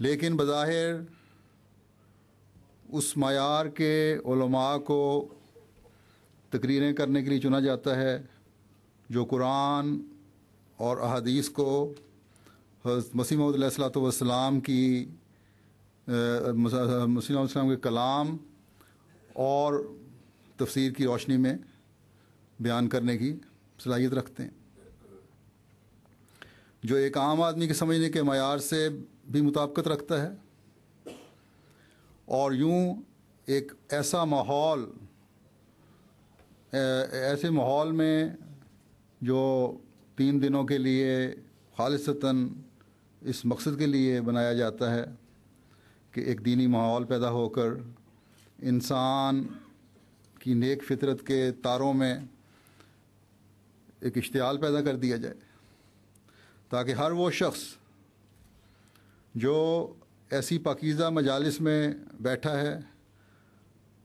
लेकिन बज़ाहिर उस मैार के को तकरीरें करने के लिए चुना जाता है जो कुरान और अहदीस को मसीम सलाम की मसीम के कलाम और तफसीर की रोशनी में बयान करने की सलाहियत रखते हैं जो एक आम आदमी के समझने के मैार से भी मुताबकत रखता है और यूं एक ऐसा माहौल ऐसे माहौल में जो तीन दिनों के लिए खालसता इस मकसद के लिए बनाया जाता है कि एक दीनी माहौल पैदा होकर इंसान की नेक फितरत के तारों में एक इश्तियाल पैदा कर दिया जाए ताकि हर वो शख्स जो ऐसी पकीज़ा मजालस में बैठा है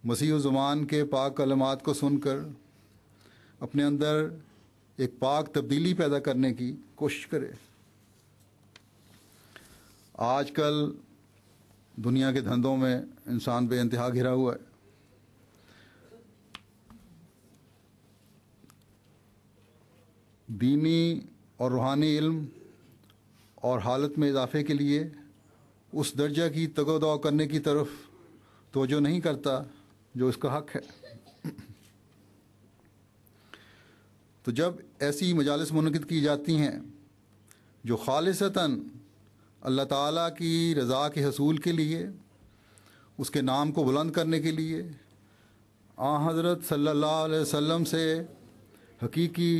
मसीह ज़ुमान के पाक कलमात को सुनकर अपने अंदर एक पाक तब्दीली पैदा करने की कोशिश करे आजकल दुनिया के धंधों में इंसान बे इंतहा घिरा हुआ है दीनी और रूहानी इल्म और हालत में इजाफे के लिए उस दर्जा की तगोदाव करने की तरफ तोजो नहीं करता जो इसका हक है तो जब ऐसी मजालस मनद की जाती हैं जो खालसता अल्लाह ताला की रज़ा के हसूल के लिए उसके नाम को बुलंद करने के लिए आ हज़रत सल्ला वसल्लम से हकीकी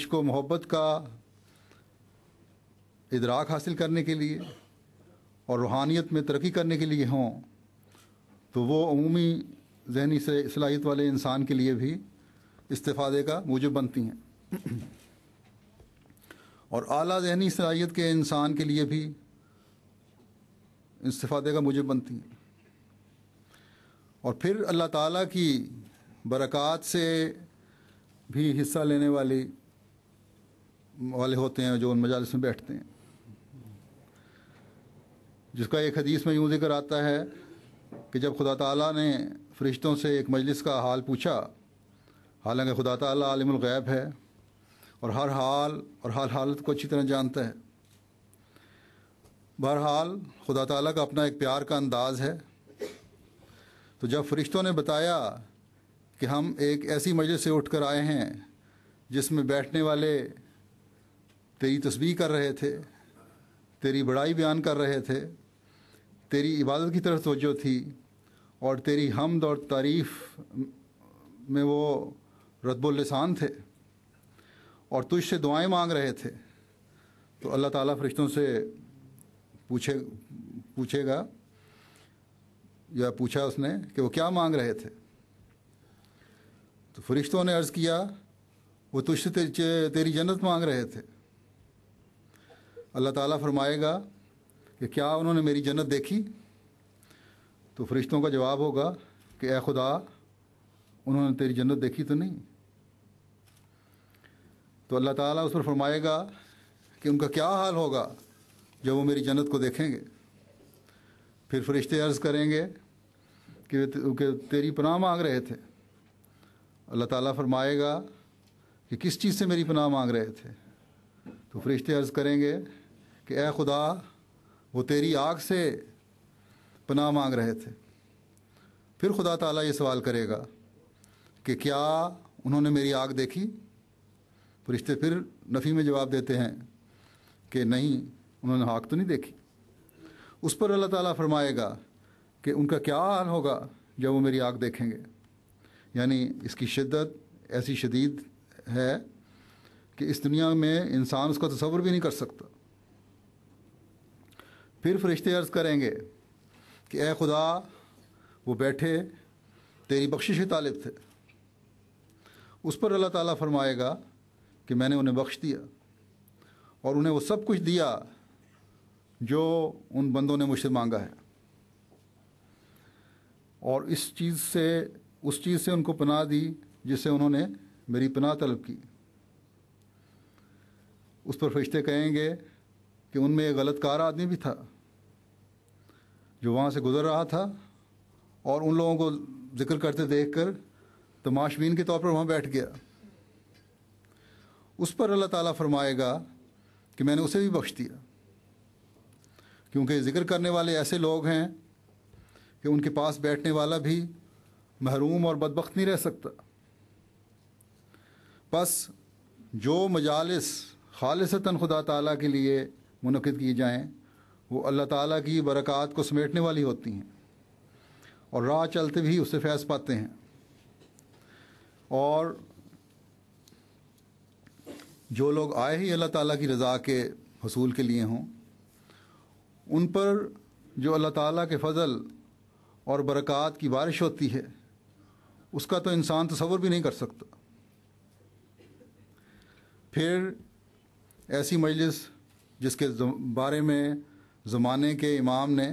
इश्क मोहब्बत का इदराक हासिल करने के लिए और रूहानियत में तरक्की करने के लिए हों तो वो अमूमी जहनी सलाहियत वाले इंसान के लिए भी इस्तादे का मूजब बनती हैं और अली जहनी सलाहियत के इंसान के लिए भी इस्तादे का मूजब बनती हैं और फिर अल्लाह ताला की बरक़ात से भी हिस्सा लेने वाली वाले होते हैं जो उन मजालस में बैठते हैं जिसका एक हदीस में यूँ जिक्र आता है कि जब खुदा ताला ने फरिश्तों से एक मजलिस का हाल पूछा हालांकि खुदा ताला आलिमुल गैब है और हर हाल और हर हालत को अच्छी तरह जानता है बहरहाल खुदा ताला का अपना एक प्यार का अंदाज़ है तो जब फरिश्तों ने बताया कि हम एक ऐसी मजलिस से उठ कर आए हैं जिसमें बैठने वाले तेरी तस्वीर कर रहे थे तेरी बड़ाई बयान कर रहे थे तेरी इबादत की तरफ तोजो थी और तेरी हमद और तारीफ़ में वो रतबुलसान थे और तुझसे दुआएं मांग रहे थे तो अल्लाह ताला फरिश्तों से पूछे पूछेगा या पूछा उसने कि वो क्या मांग रहे थे तो फरिश्तों ने अर्ज़ किया वो तुझसे तेरी जन्नत मांग रहे थे अल्लाह ताला फरमाएगा कि क्या उन्होंने मेरी जन्नत देखी तो फरिश्तों का जवाब होगा कि ए खुदा उन्होंने तेरी जन्नत देखी तो नहीं तो अल्लाह ताला उस पर फरमाएगा कि उनका क्या हाल होगा जब वो मेरी जन्नत को देखेंगे फिर फरिश्ते अर्ज़ करेंगे कि ते, तेरी पनाह मांग रहे थे अल्लाह ताला फरमाएगा कि किस चीज़ से मेरी पनाह मांग रहे थे तो फरिश्ते अर्ज़ करेंगे कि ए खुदा वो तेरी आग से पनाह मांग रहे थे फिर खुदा ताला ये सवाल करेगा कि क्या उन्होंने मेरी आग देखी फरिश्ते फिर नफ़ी में जवाब देते हैं कि नहीं उन्होंने आग तो नहीं देखी उस पर अल्लाह ताला फरमाएगा कि उनका क्या हाल होगा जब वो मेरी आग देखेंगे यानी इसकी शिद्दत ऐसी शदीद है कि इस दुनिया में इंसान उसका तस्वर भी नहीं कर सकता फिर फरिश्ते अर्ज़ करेंगे कि ए खुदा वो बैठे तेरी बख्शिश तालब थे उस पर अल्लाह ताला फरमाएगा कि मैंने उन्हें बख्श दिया और उन्हें वो सब कुछ दिया जो उन बंदों ने मुझसे मांगा है और इस चीज़ से उस चीज़ से उनको पनाह दी जिससे उन्होंने मेरी पनाह तलब की उस पर फरिश्ते कहेंगे कि उनमें एक गलतकार आदमी भी था जो वहाँ से गुजर रहा था और उन लोगों को जिक्र करते देख कर तमाशबीन तो के तौर पर वहाँ बैठ गया उस पर अल्लाह ताला फरमाएगा कि मैंने उसे भी बख्श दिया क्योंकि जिक्र करने वाले ऐसे लोग हैं कि उनके पास बैठने वाला भी महरूम और बदबख्त नहीं रह सकता बस जो मजालस खालसता खुदा ताला के लिए मुनद किए जाएँ वो अल्लाह ताला की बरक़ात को समेटने वाली होती हैं और राह चलते भी उससे फैस पाते हैं और जो लोग आए ही अल्लाह ताला की रज़ा के हसूल के लिए हों उन पर जो अल्लाह ताला के फ़ल और बरक़ात की बारिश होती है उसका तो इंसान तस्वर भी नहीं कर सकता फिर ऐसी मजलिस जिसके बारे में ज़माने के इमाम ने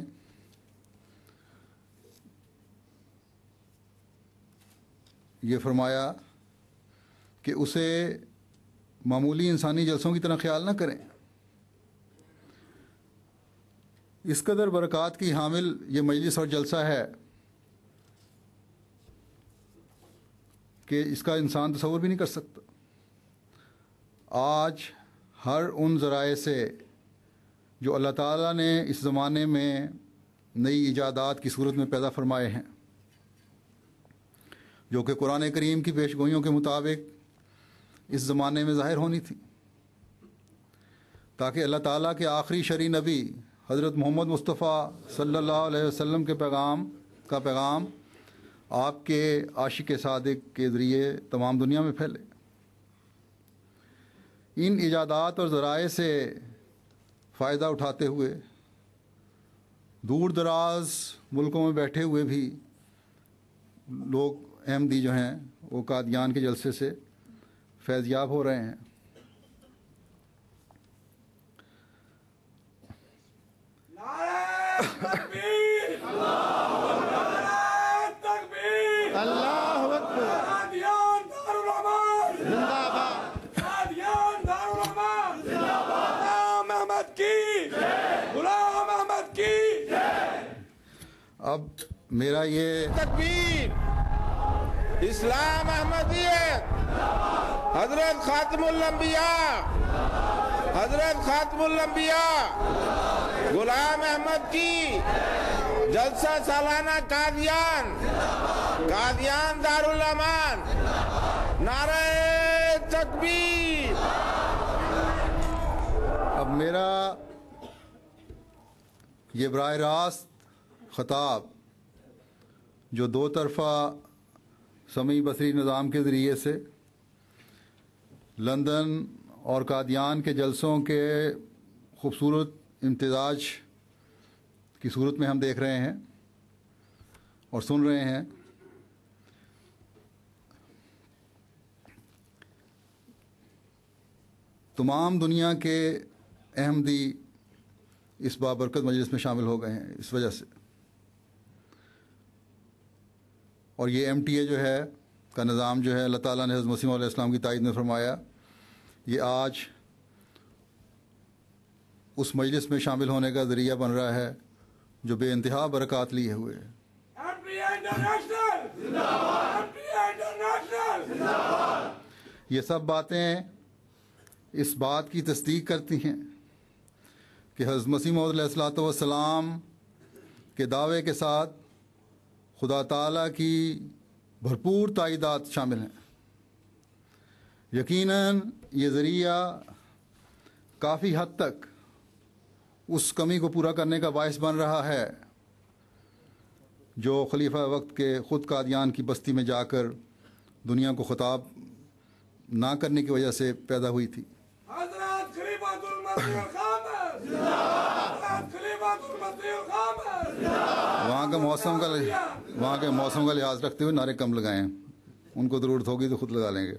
ये फरमाया कि उसे मामूली इंसानी जलसों की तरह ख्याल ना करें इस कदर बरक़ात की हामिल ये मजलिस और जलसा है कि इसका इंसान तस्वुर भी नहीं कर सकता आज हर उन ज़राए से जो अल्लाह ताला ने इस ज़माने में नई ईजादात की सूरत में पैदा फरमाए हैं जो कि कुरान करीम की पेशगोइयों के मुताबिक इस ज़माने में ज़ाहिर होनी थी ताकि अल्लाह ताला के आखिरी शरी नबी हज़रत मोहम्मद मुस्तफ़ा सल्लल्लाहु अलैहि वसल्लम के पैगाम का पैगाम आपके आशिक सादिक के ज़रिए तमाम दुनिया में फैले इन ईजादात और ज़राए से फ़ायदा उठाते हुए दूर दराज मुल्कों में बैठे हुए भी लोग अहमदी जो हैं वो कादियान के जलसे से फैज़याब हो रहे हैं नारे मेरा ये तकबीर इस्लाम अहमदियत हजरत खातमुल्लंबिया हजरत खातमुल्लंबिया गुलाम अहमद की जलसा सालाना कादियान कादियान दारुलमान नारे तकबीर अब मेरा ये बरह रास्त खताब जो दो तरफा समी बसरी निज़ाम के ज़रिए से लंदन और कादियान के जलसों के खूबसूरत इम्तजाज की सूरत में हम देख रहे हैं और सुन रहे हैं तमाम दुनिया के अहमदी इस बाबरकत मजलिस में शामिल हो गए हैं इस वजह से और ये एम टी ए जो है का निज़ाम जो है अल्लाह ताला ने हज़रत मसीम इस्लाम की तायद में फरमाया ये आज उस मजलिस में शामिल होने का ज़रिया बन रहा है जो बे इंतहा बरक़ात लिए हुए है ये सब बातें इस बात की तस्दीक करती हैं कि हज़रत मसीम सलाम के दावे के साथ खुदा ताला की भरपूर तइदात शामिल हैं यकीनन ये ज़रिया काफ़ी हद तक उस कमी को पूरा करने का बायस बन रहा है जो खलीफा वक्त के ख़ुद कादियान की बस्ती में जाकर दुनिया को खताब ना करने की वजह से पैदा हुई थी वहाँ के मौसम का वहाँ के मौसम का लिहाज रखते हुए नारे कम लगाएं उनको ज़रूरत होगी तो खुद लगा लेंगे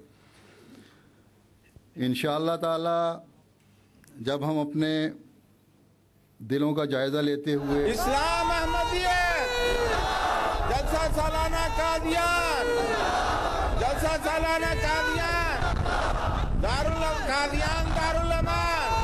इन ताला जब हम अपने दिलों का जायज़ा लेते हुए इस्लाम जलसा सालाना कादियान जलसा सालाना कादियान दारुल कादियान दारुल अमान